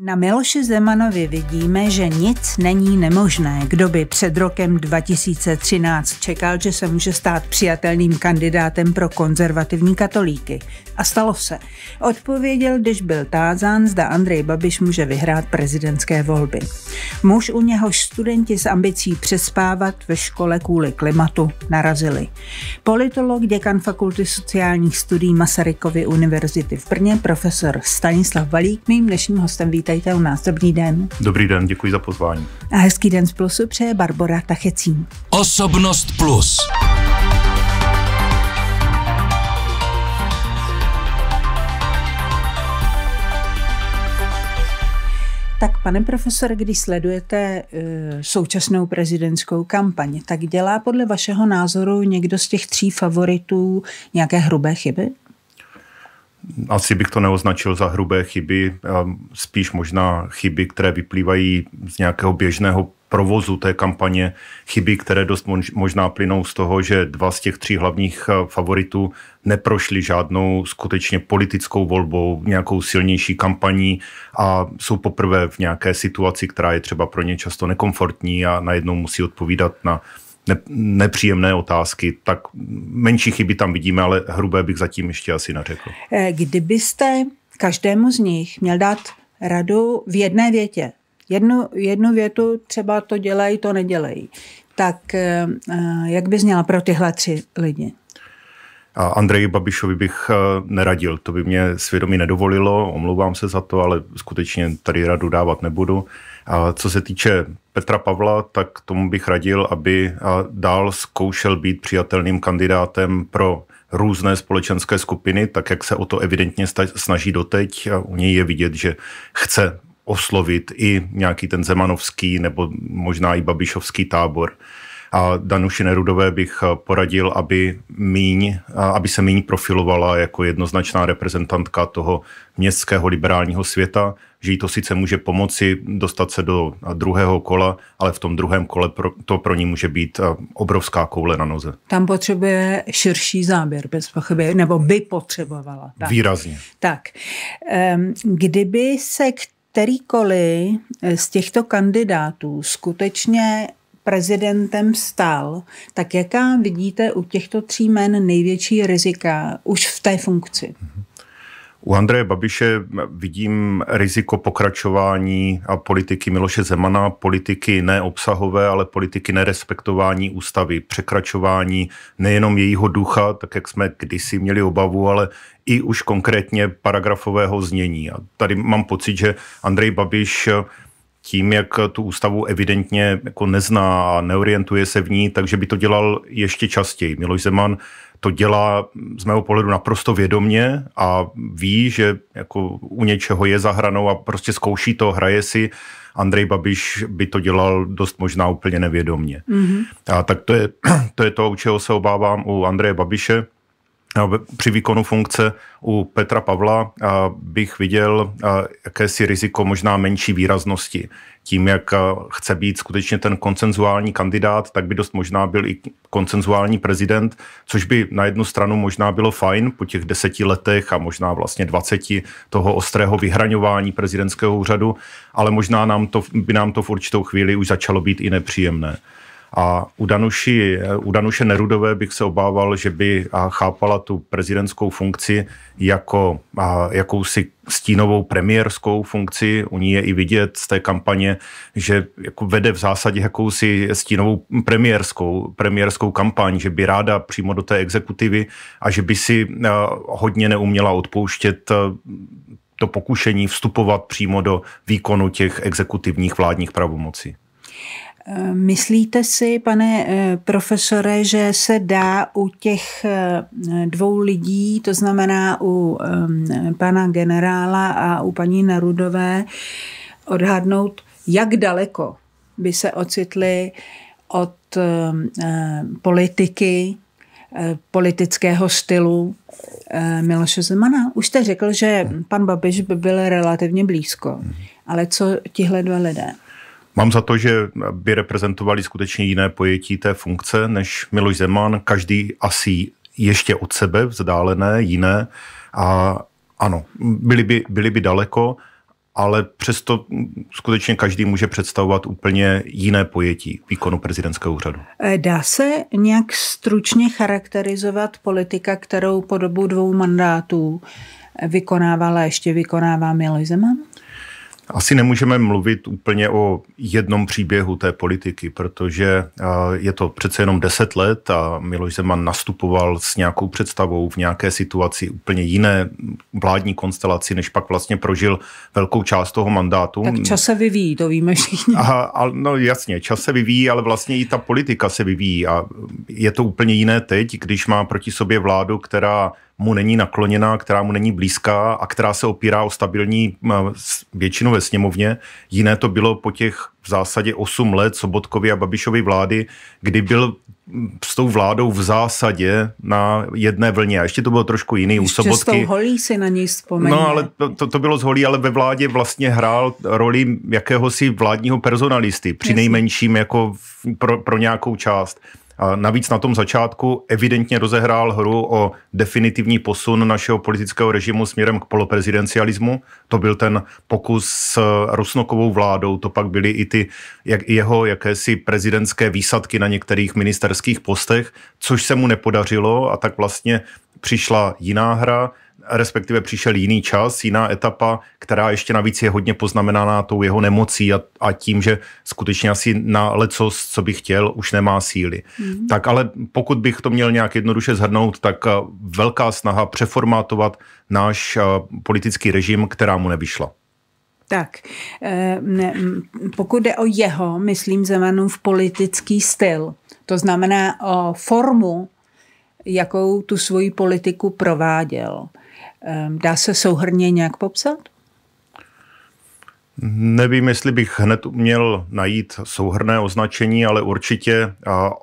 Na Miloši Zemanovi vidíme, že nic není nemožné. Kdo by před rokem 2013 čekal, že se může stát přijatelným kandidátem pro konzervativní katolíky? A stalo se. Odpověděl, když byl tázán, zda Andrej Babiš může vyhrát prezidentské volby. Muž, u něhož studenti s ambicí přespávat ve škole kvůli klimatu, narazili. Politolog, děkan Fakulty sociálních studií Masarykovy univerzity v Brně, profesor Stanislav Valík, mým dnešním hostem vítá vítejte u nás. Dobrý den. Dobrý den, děkuji za pozvání. A hezký den z Plusu přeje Barbora Tachecín. Osobnost Plus. Tak pane profesore, když sledujete eh, současnou prezidentskou kampaň, tak dělá podle vašeho názoru někdo z těch tří favoritů nějaké hrubé chyby? asi bych to neoznačil za hrubé chyby, spíš možná chyby, které vyplývají z nějakého běžného provozu té kampaně, chyby, které dost možná plynou z toho, že dva z těch tří hlavních favoritů neprošli žádnou skutečně politickou volbou, nějakou silnější kampaní a jsou poprvé v nějaké situaci, která je třeba pro ně často nekomfortní a najednou musí odpovídat na nepříjemné otázky, tak menší chyby tam vidíme, ale hrubé bych zatím ještě asi nařekl. Eh, kdybyste každému z nich měl dát radu v jedné větě, jednu, jednu větu třeba to dělej, to nedělej, tak eh, eh, jak by zněla pro tyhle tři lidi? A Andreji Babišovi bych eh, neradil, to by mě svědomí nedovolilo, omlouvám se za to, ale skutečně tady radu dávat nebudu. A co se týče Petra Pavla, tak tomu bych radil, aby eh, dál zkoušel být přijatelným kandidátem pro různé společenské skupiny, tak jak se o to evidentně snaží doteď. A u něj je vidět, že chce oslovit i nějaký ten zemanovský nebo možná i babišovský tábor. A Danuši Nerudové bych eh, poradil, aby, míň, aby se míň profilovala jako jednoznačná reprezentantka toho městského liberálního světa, že jí to sice může pomoci dostat se do eh, druhého kola, ale v tom druhém kole pro, to pro ní může být eh, obrovská koule na noze. Tam potřebuje širší záběr, bez pochyby, nebo by potřebovala. Tak. Výrazně. Tak, kdyby se kterýkoliv z těchto kandidátů skutečně prezidentem stal, tak jaká vidíte u těchto tří men největší rizika už v té funkci? U Andreje Babiše vidím riziko pokračování a politiky Miloše Zemana, politiky neobsahové, ale politiky nerespektování ústavy, překračování nejenom jejího ducha, tak jak jsme kdysi měli obavu, ale i už konkrétně paragrafového znění. A tady mám pocit, že Andrej Babiš tím, jak tu ústavu evidentně jako nezná a neorientuje se v ní, takže by to dělal ještě častěji. Miloš Zeman to dělá z mého pohledu naprosto vědomně a ví, že jako u něčeho je za hranou a prostě zkouší to, hraje si. Andrej Babiš by to dělal dost možná úplně nevědomně. Mm-hmm. A tak to je, to je to, u čeho se obávám u Andreje Babiše No, při výkonu funkce u Petra Pavla bych viděl jakési riziko možná menší výraznosti. Tím, jak chce být skutečně ten koncenzuální kandidát, tak by dost možná byl i koncenzuální prezident, což by na jednu stranu možná bylo fajn po těch deseti letech a možná vlastně dvaceti toho ostrého vyhraňování prezidentského úřadu, ale možná nám to, by nám to v určitou chvíli už začalo být i nepříjemné. A u, Danuši, u Danuše Nerudové bych se obával, že by chápala tu prezidentskou funkci jako jakousi stínovou premiérskou funkci. U ní je i vidět z té kampaně, že jako vede v zásadě jakousi stínovou premiérskou, premiérskou kampaň, že by ráda přímo do té exekutivy a že by si hodně neuměla odpouštět to pokušení vstupovat přímo do výkonu těch exekutivních vládních pravomocí. Myslíte si, pane eh, profesore, že se dá u těch eh, dvou lidí, to znamená u eh, pana generála a u paní Narudové, odhadnout, jak daleko by se ocitli od politiky, politického stylu Miloše Zemana. Už jste řekl, že pan Babiš by byl relativně blízko, ale co tihle dva lidé? Mám za to, že by reprezentovali skutečně jiné pojetí té funkce než Miloš Zeman. Každý asi ještě od sebe vzdálené, jiné. A ano, byli by, byli by daleko, ale přesto skutečně každý může představovat úplně jiné pojetí výkonu prezidentského úřadu. Dá se nějak stručně charakterizovat politika, kterou po dobu dvou mandátů vykonávala ještě vykonává Miloš Zeman? Asi nemůžeme mluvit úplně o jednom příběhu té politiky, protože je to přece jenom deset let a Miloš Zeman nastupoval s nějakou představou v nějaké situaci úplně jiné vládní konstelaci, než pak vlastně prožil velkou část toho mandátu. Tak čas se vyvíjí, to víme všichni. A, a, no jasně, čas se vyvíjí, ale vlastně i ta politika se vyvíjí a je to úplně jiné teď, když má proti sobě vládu, která mu není nakloněná, která mu není blízká a která se opírá o stabilní většinu ve sněmovně. Jiné to bylo po těch v zásadě 8 let Sobotkovi a Babišovi vlády, kdy byl s tou vládou v zásadě na jedné vlně. A ještě to bylo trošku jiný ještě u Sobotky. Ještě holí si na něj vzpomeně. No, ale to, to, to bylo z holí, ale ve vládě vlastně hrál roli jakéhosi vládního personalisty, při nejmenším jako pro, pro nějakou část. A navíc na tom začátku evidentně rozehrál hru o definitivní posun našeho politického režimu směrem k poloprezidencialismu. To byl ten pokus s Rusnokovou vládou, to pak byly i ty jak, jeho jakési prezidentské výsadky na některých ministerských postech, což se mu nepodařilo a tak vlastně přišla jiná hra, respektive přišel jiný čas, jiná etapa, která ještě navíc je hodně poznamenaná tou jeho nemocí a, a tím, že skutečně asi na lecos, co by chtěl, už nemá síly. Mm. Tak ale pokud bych to měl nějak jednoduše zhrnout, tak eh, velká snaha přeformátovat náš eh, politický režim, která mu nevyšla. Tak, eh, ne, pokud jde o jeho, myslím Zemanův politický styl, to znamená o formu, jakou tu svoji politiku prováděl Ehm, dá se souhrně nějak popsat? Nevím, jestli bych hned měl najít souhrné označení, ale určitě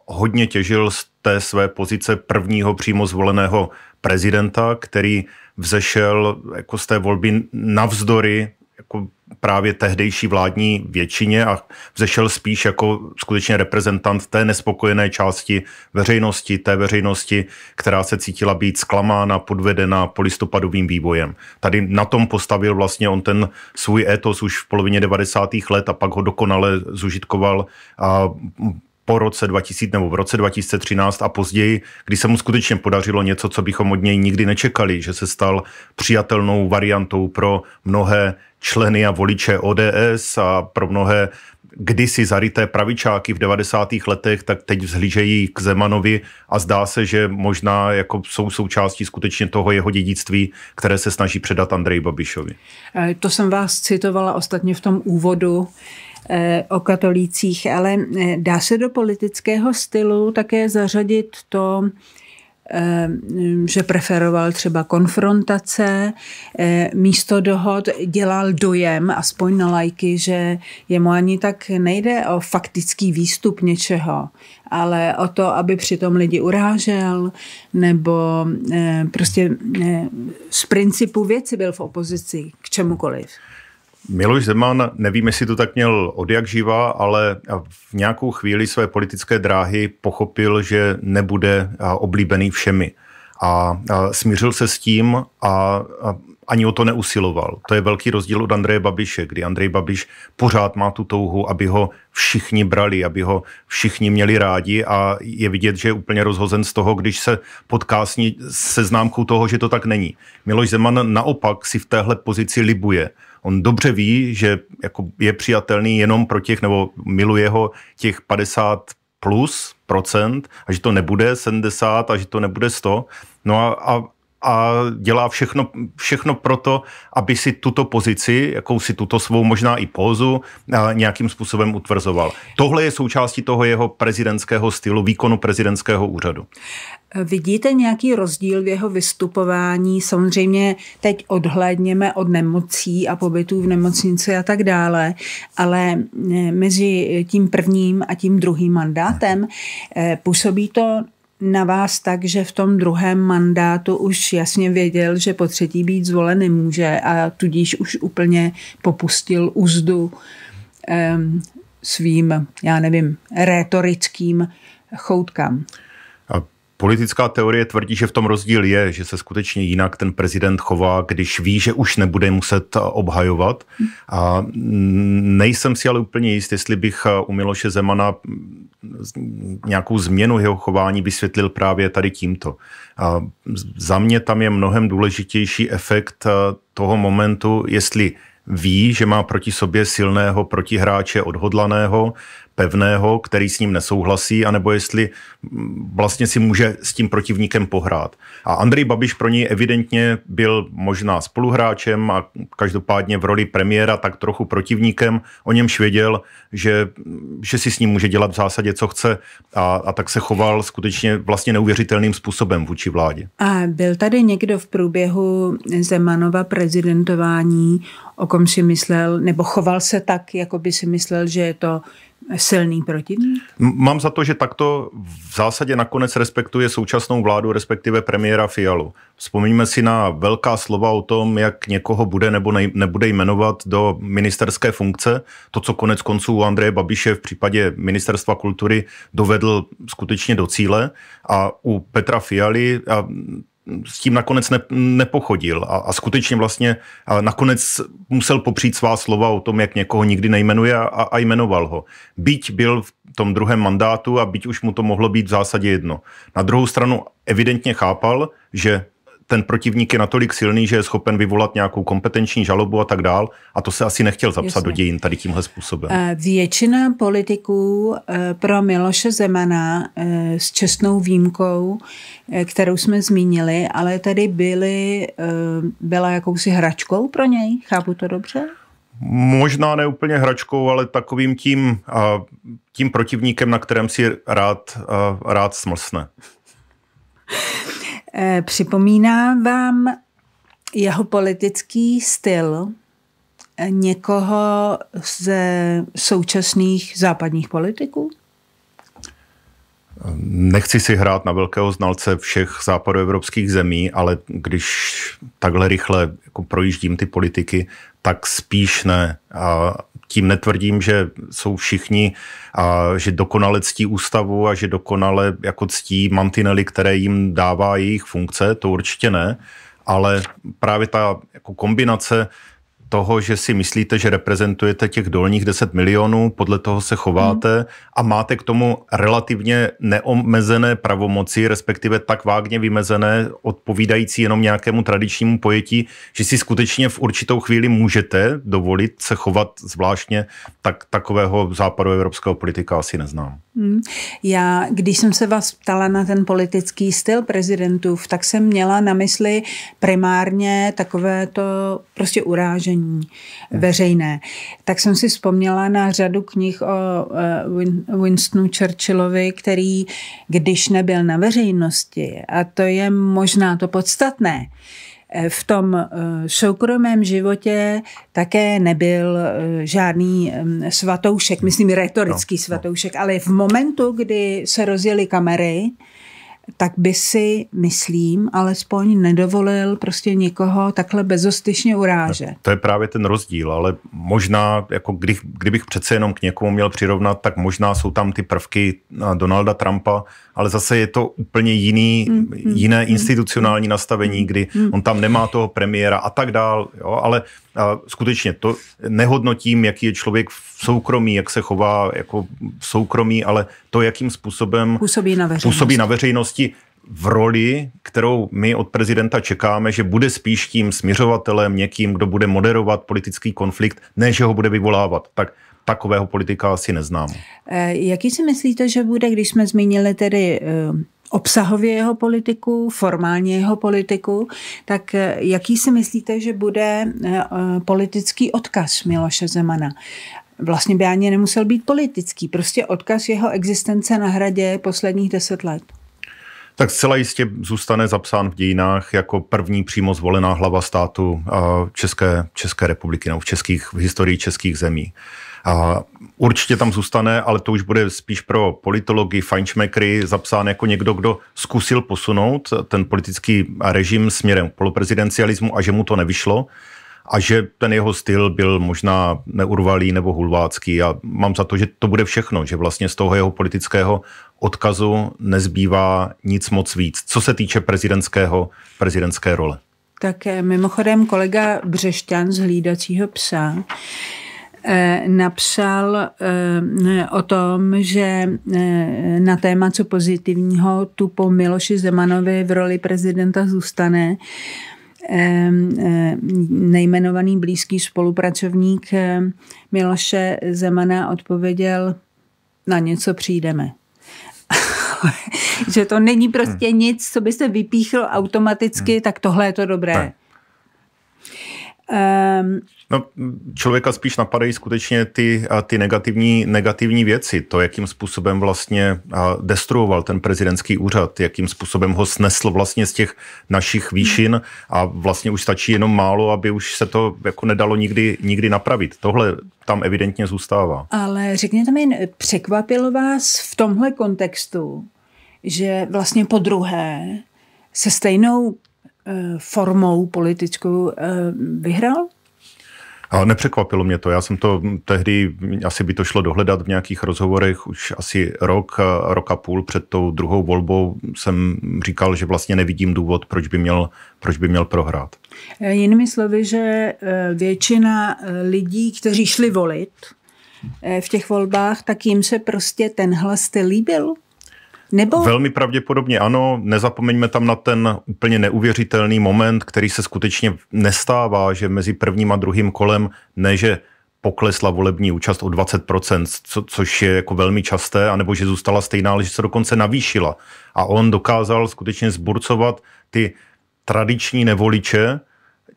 hodně těžil z té své pozice prvního přímo zvoleného prezidenta, který vzešel jako z té volby navzdory jako právě tehdejší vládní většině a vzešel spíš jako skutečně reprezentant té nespokojené části veřejnosti, té veřejnosti, která se cítila být zklamána, podvedena polistopadovým vývojem. Tady na tom postavil vlastně on ten svůj etos už v polovině 90. let a pak ho dokonale zužitkoval a po roce 2000 nebo v roce 2013 a později, kdy se mu skutečně podařilo něco, co bychom od něj nikdy nečekali, že se stal přijatelnou variantou pro mnohé členy a voliče ODS a pro mnohé kdysi zaryté pravičáky v 90. letech, tak teď vzhlížejí k Zemanovi a zdá se, že možná jako jsou součástí skutečně toho jeho dědictví, které se snaží předat Andrej Babišovi. Eh, to jsem vás citovala ostatně v tom úvodu, o katolících, ale eh, dá se do politického stylu také zařadit to, eh, že preferoval třeba konfrontace, eh, místo dohod dělal dojem, aspoň na lajky, že jemu ani tak nejde o faktický výstup něčeho, ale o to, aby přitom lidi urážel, nebo prostě z principu věci byl v opozici k čemukoliv. Miloš Zeman, nevím, jestli to tak měl od jak živa, ale v nějakou chvíli své politické dráhy pochopil, že nebude oblíbený všemi. A, smířil se s tím a ani o to neusiloval. To je velký rozdíl od Andreje Babiše, kdy Andrej Babiš pořád má tu touhu, aby ho všichni brali, aby ho všichni měli rádi a je vidět, že je úplně rozhozen z toho, když se potká s ní, se známkou toho, že to tak není. Miloš Zeman naopak si v téhle pozici libuje. On dobře ví, že jako je přijatelný jenom pro těch, nebo miluje ho těch 50 plus procent a že to nebude 70 a že to nebude 100. No a, a a dělá všechno, všechno proto, aby si tuto pozici, si tuto svou možná i pózu nějakým způsobem utvrzoval. Tohle je součástí toho jeho prezidentského stylu, výkonu prezidentského úřadu. Vidíte nějaký rozdíl v jeho vystupování? Samozřejmě teď odhlédněme od nemocí a pobytů v nemocnici a tak dále, ale e, mezi tím prvním a tím druhým mandátem e, působí to na vás tak, že v tom druhém mandátu už jasně věděl, že po třetí být zvolen nemůže a tudíž už úplně popustil úzdu ehm, svým, já nevím, rétorickým choutkám? Politická teorie tvrdí, že v tom rozdíl je, že se skutečně jinak ten prezident chová, když ví, že už nebude muset eh, obhajovat. A mm, nejsem si ale úplně jist, jestli bych eh, u Miloše Zemana mm, nějakou změnu jeho chování vysvětlil právě tady tímto. A za mě tam je mnohem důležitější efekt eh, toho momentu, jestli ví, že má proti sobě silného protihráče odhodlaného, pevného, který s ním nesouhlasí, anebo jestli mm, vlastně si může s tím protivníkem pohrát. A Andrej Babiš pro něj evidentně byl možná spoluhráčem a každopádně v roli premiéra tak trochu protivníkem, o němž věděl, že, mm, že si s ním může dělat v zásadě, co chce a, a tak se choval skutečně vlastně neuvěřitelným způsobem vůči vládě. A byl tady někdo v průběhu Zemanova prezidentování, o kom si myslel, nebo choval se tak, jako by si myslel, že je to silný protivník? Mám za to, že takto v zásadě nakonec respektuje současnou vládu, respektive premiéra Fialu. Vzpomíníme si na velká slova o tom, jak někoho bude nebo ne, nebude jmenovat do ministerské funkce. To, co konec konců u Andreje Babiše v případě ministerstva kultury dovedl skutečně do cíle. A u Petra Fialy, a s tím nakonec ne, nepochodil a, a skutečně vlastně a nakonec musel popřít svá slova o tom, jak někoho nikdy nejmenuje a, a jmenoval ho. Byť byl v tom druhém mandátu a byť už mu to mohlo být v zásadě jedno. Na druhou stranu evidentně chápal, že ten protivník je natolik silný, že je schopen vyvolat nějakou kompetenční žalobu a tak dál. A to se asi nechtěl zapsat Jasně. do dějin tady tímhle způsobem. Eh, většina politiků eh, pro Miloše Zemana eh, s čestnou výjimkou, kterou jsme zmínili, ale tady byly, byla jakousi hračkou pro něj, chápu to dobře? Možná ne úplně hračkou, ale takovým tím, tím protivníkem, na kterém si rád, rád smlsne. Eh, Připomíná vám jeho politický styl eh, někoho ze současných západních politiků? Nechci si hrát na velkého znalce všech západoevropských zemí, ale když takhle rychle jako projíždím ty politiky, tak spíš ne. A tím netvrdím, že jsou všichni, a že dokonale ctí ústavu a že dokonale jako ctí mantinely, které jim dává jejich funkce, to určitě ne, ale právě ta jako kombinace toho, že si myslíte, že reprezentujete těch dolních 10 milionů, podle toho se chováte mm. a máte k tomu relativně neomezené pravomoci, respektive tak vágně vymezené, odpovídající jenom nějakému tradičnímu pojetí, že si skutečně v určitou chvíli můžete dovolit se chovat zvláštně, tak takového evropského politika asi neznám. Mm. Já, když jsem se vás ptala na ten politický styl prezidentův, tak jsem měla na mysli primárně takové to prostě urážení cítění veřejné. Tak jsem si vzpomněla na řadu knih o e, Winstonu Churchillovi, který, když nebyl na veřejnosti, a to je možná to podstatné, e, v tom e, soukromém životě také nebyl žádný svatoušek, myslím retorický no, no, svatoušek, ale v momentu, kdy se rozjeli kamery, tak by si, myslím, alespoň nedovolil prostě nikoho takhle bezostyšně urážet. To je právě ten rozdíl, ale možná, jako kdy, kdybych přece jenom k někomu měl přirovnat, tak možná jsou tam ty prvky Donalda Trumpa, ale zase je to úplně jiný, mm, jiné mm, institucionální mm, nastavení, kdy mm. on tam nemá toho premiéra a tak dál, jo, ale a skutečně to nehodnotím, jaký je člověk v soukromí, jak se chová jako v soukromí, ale to, jakým způsobem působí na působí na veřejnosti v roli, kterou my od prezidenta čekáme, že bude spíš tím směřovatelem, někým, kdo bude moderovat politický konflikt, než ho bude vyvolávat. Tak takového politika asi neznám. Eh, jaký si myslíte, že bude, když jsme zmínili tedy eh, obsahově jeho politiku, formálně jeho politiku, tak eh, jaký si myslíte, že bude eh, politický odkaz Miloše Zemana? Vlastně by ani nemusel být politický, prostě odkaz jeho existence na hradě posledních deset let. Tak zcela jistě zůstane zapsán v dějinách jako první přímo zvolená hlava státu eh, České, České republiky nebo v, českých, v historii českých zemí. A určitě tam zůstane, ale to už bude spíš pro politology, fajnšmekry zapsán jako někdo, kdo zkusil posunout ten politický režim směrem k poloprezidencialismu a že mu to nevyšlo a že ten jeho styl byl možná neurvalý nebo hulvácký a mám za to, že to bude všechno, že vlastně z toho jeho politického odkazu nezbývá nic moc víc, co se týče prezidentského, prezidentské role. Tak eh, mimochodem kolega Břešťan z Hlídacího psa Eh, napsal eh, o tom, že eh, na téma co pozitivního tu po Miloši Zemanovi v roli prezidenta zůstane nejmenovaný blízký spolupracovník Miloše Zemana odpověděl, na něco přijdeme. že to není prostě hmm. nic, co by se vypíchlo automaticky, hmm. tak tohle je to dobré. Tak. Um, no, člověka spíš napadají skutečně ty, ty negativní, negativní věci, to, jakým způsobem vlastně destruoval ten prezidentský úřad, jakým způsobem ho snesl vlastně z těch našich výšin a vlastně už stačí jenom málo, aby už se to jako nedalo nikdy, nikdy napravit. Tohle tam evidentně zůstává. Ale řekněte mi, překvapilo vás v tomhle kontextu, že vlastně po druhé se stejnou Eh, formou politickou eh, vyhrál? A nepřekvapilo mě to. Já jsem to tehdy, asi by to šlo dohledat v nějakých rozhovorech, už asi rok, eh, rok a půl před tou druhou volbou jsem říkal, že vlastně nevidím důvod, proč by měl, proč by měl prohrát. Jinými slovy, že většina lidí, kteří šli volit v těch volbách, tak jim se prostě ten hlas líbil? Nebo... Velmi pravděpodobně ano, nezapomeňme tam na ten úplně neuvěřitelný moment, který se skutečně nestává, že mezi prvním a druhým kolem ne, že poklesla volební účast o 20%, co, což je jako velmi časté, anebo že zůstala stejná, ale že se dokonce navýšila. A on dokázal skutečně zburcovat ty tradiční nevoliče,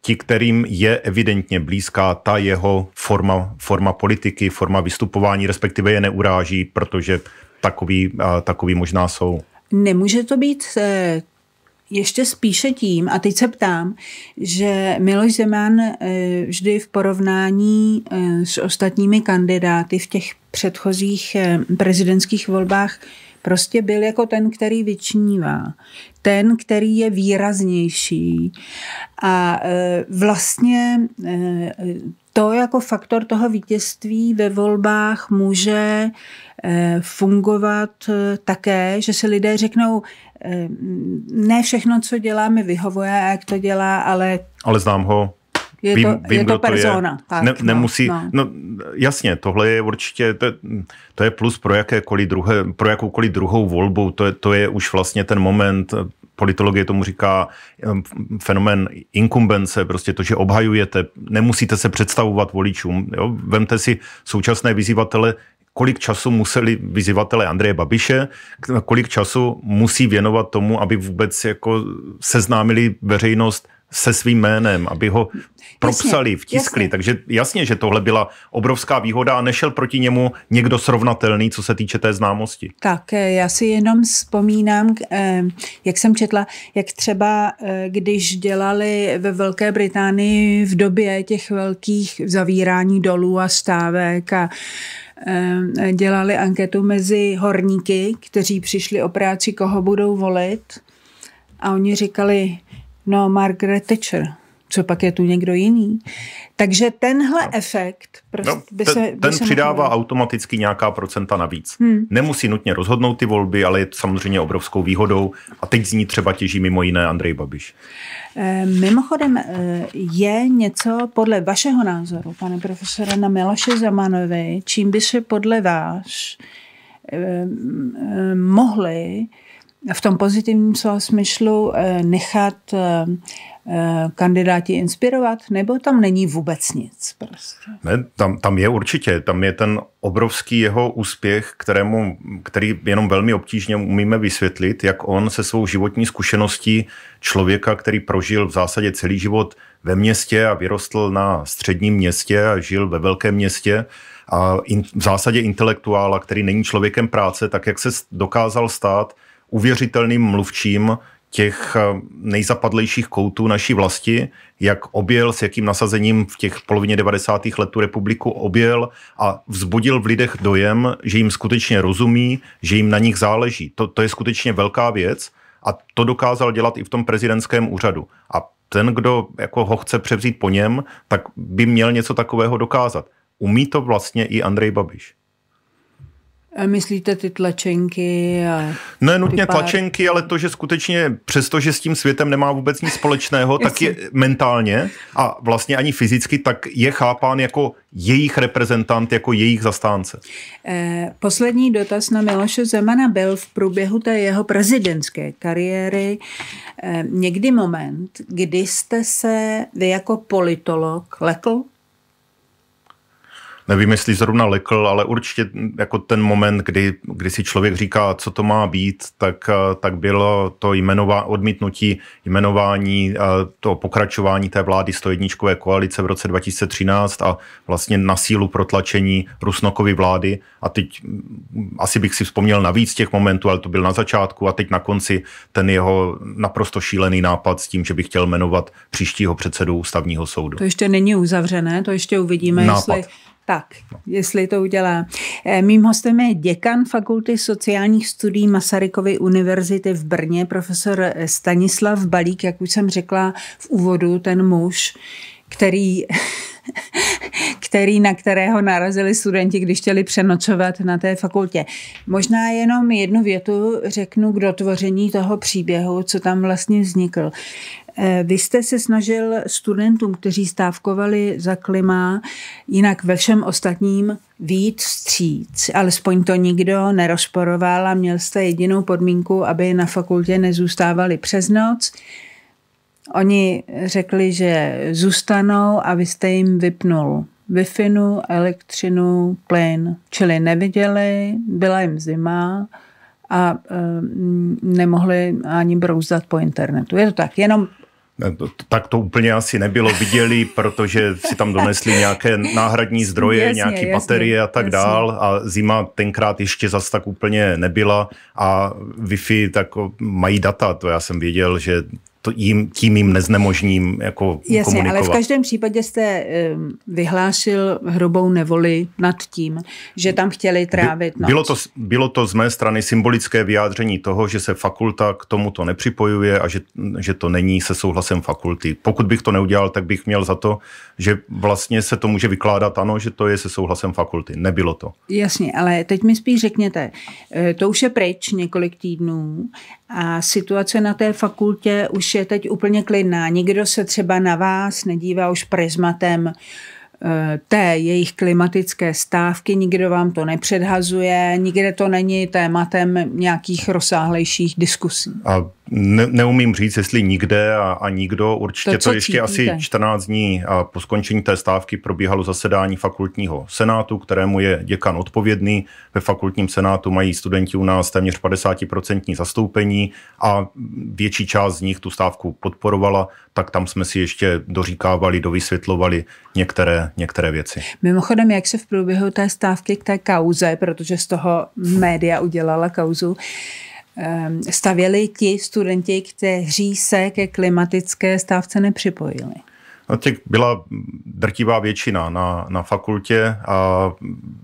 ti, kterým je evidentně blízká ta jeho forma, forma politiky, forma vystupování, respektive je neuráží, protože takový, eh, takový možná jsou. Nemůže to být eh, ještě spíše tím, a teď se ptám, že Miloš Zeman eh, vždy v porovnání s ostatními kandidáty v těch předchozích prezidentských volbách Prostě byl jako ten, který vyčnívá. Ten, který je výraznější. A e, vlastně e, to jako faktor toho vítězství ve volbách může e, fungovat také, že si lidé řeknou, ne všechno, co dělá, mi vyhovuje, jak to dělá, ale... Ale znám ho, je vím, to, vím, je to persona. To je. Tak, ne, no, nemusí, no, no. no jasně, tohle je určitě, to, to je plus pro, jakékoliv druhé, pro jakoukoliv druhou volbu, to je, to je už vlastně ten moment, politologie tomu říká fenomen inkumbence, prostě to, že obhajujete, nemusíte se představovat voličům. Jo? Vemte si současné vyzývatele, kolik času museli vyzývatele Andreje Babiše, kolik času musí věnovat tomu, aby vůbec jako seznámili veřejnost se svým jménem, aby ho propsali, vtiskli. Jasně. Takže jasně, že tohle byla obrovská výhoda a nešel proti němu někdo srovnatelný, co se týče té známosti. Tak, eh, já si jenom vzpomínám, eh, jak jsem četla, jak třeba eh, když dělali ve Velké Británii v době těch velkých zavírání dolů a stávek a dělali anketu mezi horníky, kteří přišli o práci, koho budou volit. A oni říkali, no Margaret Thatcher, co pak je tu někdo jiný. Takže tenhle no. efekt prostě no, by se... Ten, by ten se přidává nemohol. automaticky nějaká procenta navíc. Hmm. Nemusí nutně rozhodnout ty volby, ale je to samozřejmě obrovskou výhodou a teď z ní třeba těží mimo jiné Andrej Babiš. E, mimochodem eh, je něco podle vašeho názoru, pane profesore, na Miloše Zamanovi, čím by se podle vás e, e, mohli v tom pozitivním slova smyslu eh, nechat eh, eh, kandidáti inspirovat, nebo tam není vůbec nic? Prostě? Ne, tam, tam je určitě, tam je ten obrovský jeho úspěch, kterému, který jenom velmi obtížně umíme vysvětlit, jak on se svou životní zkušeností člověka, který prožil v zásadě celý život ve městě a vyrostl na středním městě a žil ve velkém městě, a in, v zásadě intelektuála, který není člověkem práce, tak jak se dokázal stát uvěřitelným mluvčím těch eh, nejzapadlejších koutů naší vlasti, jak objel, s jakým nasazením v těch polovině 90. let tu republiku objel a vzbudil v lidech dojem, že jim skutečně rozumí, že jim na nich záleží. To, to je skutečně velká věc a to dokázal dělat i v tom prezidentském úřadu. A ten, kdo jako ho chce převzít po něm, tak by měl něco takového dokázat. Umí to vlastně i Andrej Babiš. Eh, myslíte ty tlačenky? A ne nutně pár... tlačenky, ale to, že skutečně přesto, že s tím světem nemá vůbec nic společného, tak je mentálně a vlastně ani fyzicky, tak je chápán jako jejich reprezentant, jako jejich zastánce. Eh, poslední dotaz na Miloše Zemana byl v průběhu té jeho prezidentské kariéry eh, někdy moment, kdy jste se vy jako politolog lekl nevím, jestli zrovna lekl, ale určitě mm, jako ten moment, kdy, kdy si člověk říká, co to má být, tak, eh, tak bylo to jmenová, odmítnutí jmenování, eh, to pokračování té vlády 101. koalice v roce 2013 a vlastně na sílu protlačení Rusnokovy vlády. A teď mm, asi bych si vzpomněl navíc těch momentů, ale to byl na začátku a teď na konci ten jeho naprosto šílený nápad s tím, že by chtěl jmenovat příštího předsedu ústavního soudu. To ještě není uzavřené, to ještě uvidíme, nápad. jestli tak, jestli to udělá. Eh, mým hostem je děkan Fakulty sociálních studií Masarykovy univerzity v Brně, profesor eh, Stanislav Balík, jak už jsem řekla v úvodu, ten muž, který, který, na kterého narazili studenti, když chtěli přenočovat na té fakultě. Možná jenom jednu větu řeknu k dotvoření toho příběhu, co tam vlastně vznikl. Eh, vy jste se snažil studentům, kteří stávkovali za klima, jinak ve všem ostatním víc stříc, Alespoň to nikdo nerozporoval a měl jste jedinou podmínku, aby na fakultě nezůstávali přes noc. Oni řekli, že zůstanou a vy jste jim vypnul wi elektřinu, plyn, čili neviděli, byla jim zima a e, nemohli ani brouzdat po internetu. Je to tak, jenom tak to úplně asi nebylo, viděli, protože si tam donesli nějaké náhradní zdroje, jasně, nějaké jasně, baterie a tak dál a zima tenkrát ještě zas tak úplně nebyla a Wi-Fi tak mají data, to já jsem věděl, že to jim, tím jim neznemožním jako Jasně, komunikovat. ale v každém případě jste vyhlásil hrobou nevoli nad tím, že tam chtěli trávit noc. Bylo to, bylo to z mé strany symbolické vyjádření toho, že se fakulta k tomuto nepřipojuje a že, že to není se souhlasem fakulty. Pokud bych to neudělal, tak bych měl za to, že vlastně se to může vykládat ano, že to je se souhlasem fakulty. Nebylo to. Jasně, ale teď mi spíš řekněte, e, to už je pryč několik týdnů a situace na té fakultě už je teď úplně klidná. Nikdo se třeba na vás nedívá už prismatem eh, té jejich klimatické stávky, nikdo vám to nepředhazuje, nikde to není tématem nějakých rozsáhlejších diskusí. A ne, neumím říct, jestli nikde a, a nikdo. Určitě to, to ještě cítíte. asi 14 dní po skončení té stávky probíhalo zasedání fakultního senátu, kterému je děkan odpovědný. Ve fakultním senátu mají studenti u nás téměř 50% zastoupení a větší část z nich tu stávku podporovala, tak tam jsme si ještě doříkávali, dovysvětlovali některé, některé věci. Mimochodem, jak se v průběhu té stávky k té kauze, protože z toho média udělala kauzu, Ehm, stavěli ti studenti, kteří se ke klimatické stávce nepřipojili? No, těch byla drtivá většina na, na fakultě a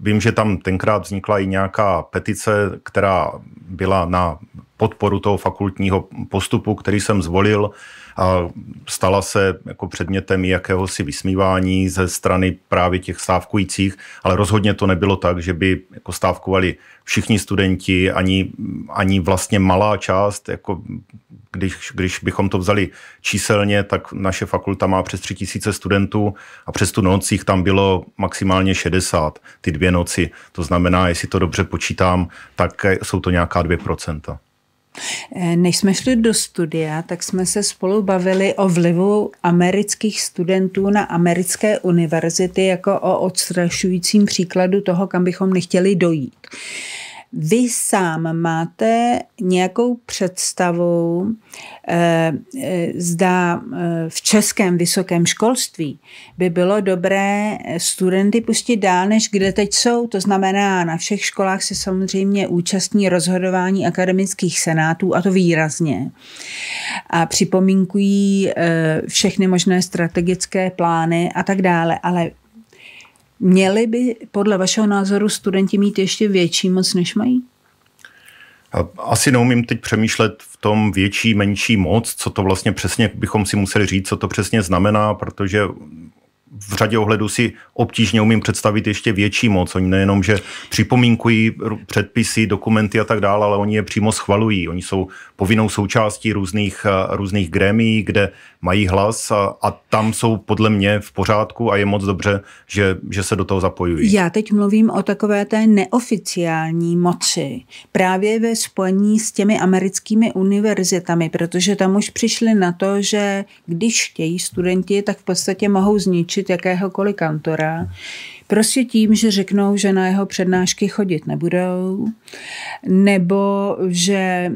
vím, že tam tenkrát vznikla i nějaká petice, která byla na podporu toho fakultního postupu, který jsem zvolil a stala se jako předmětem jakéhosi vysmívání ze strany právě těch stávkujících, ale rozhodně to nebylo tak, že by jako stávkovali všichni studenti, ani, ani vlastně malá část, jako když, když bychom to vzali číselně, tak naše fakulta má přes 3000 studentů a přes tu jich tam bylo maximálně 60, ty dvě noci. To znamená, jestli to dobře počítám, tak jsou to nějaká 2%. Eh, než jsme šli do studia, tak jsme se spolu bavili o vlivu amerických studentů na americké univerzity jako o odstrašujícím příkladu toho, kam bychom nechtěli dojít. Vy sám máte nějakou představu, eh, eh, zda eh, v českém vysokém školství by bylo dobré studenty pustit dál, než kde teď jsou. To znamená, na všech školách se samozřejmě účastní rozhodování akademických senátů, a to výrazně. A připomínkují všechny možné strategické plány a tak dále. Ale Měli by podle vašeho názoru studenti mít ještě větší moc, než mají? Asi neumím teď přemýšlet v tom větší, menší moc, co to vlastně přesně bychom si museli říct, co to přesně znamená, protože v řadě ohledů si obtížně umím představit ještě větší moc. Oni nejenom, že připomínkují předpisy, dokumenty a tak dále, ale oni je přímo schvalují. Oni jsou povinnou součástí různých, eh, různých grémí, kde mají hlas a, a tam jsou podle mě v pořádku a je moc dobře, že, že se do toho zapojují. Já teď mluvím o takové té neoficiální moci. Právě ve spojení s těmi americkými univerzitami, protože tam už přišli na to, že když chtějí studenti, tak v podstatě mohou zničit naučit jakéhokoliv kantora, Prostě tím, že řeknou, že na jeho přednášky chodit nebudou, nebo že, eh,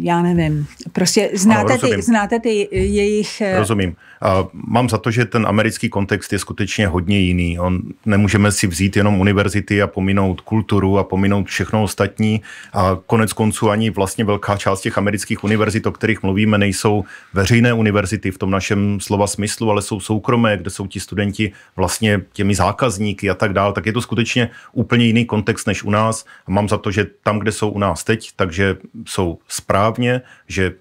já nevím, prostě znáte, ano, ty, znáte ty jejich... Eh, rozumím. A mám za to, že ten americký kontext je skutečně hodně jiný. On, nemůžeme si vzít jenom univerzity a pominout kulturu a pominout všechno ostatní. A konec konců ani vlastně velká část těch amerických univerzit, o kterých mluvíme, nejsou veřejné univerzity v tom našem slova smyslu, ale jsou soukromé, kde jsou ti studenti vlastně těmi základními zákazníky a tak dále, tak je to skutečně úplně jiný kontext než u nás. Mám za to, že tam, kde jsou u nás teď, takže jsou správně, že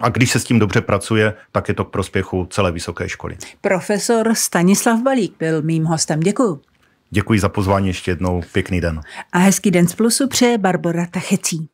a když se s tím dobře pracuje, tak je to k prospěchu celé vysoké školy. Profesor Stanislav Balík byl mým hostem. Děkuji. Děkuji za pozvání ještě jednou. Pěkný den. A hezký den z Plusu přeje Barbara Tachecí.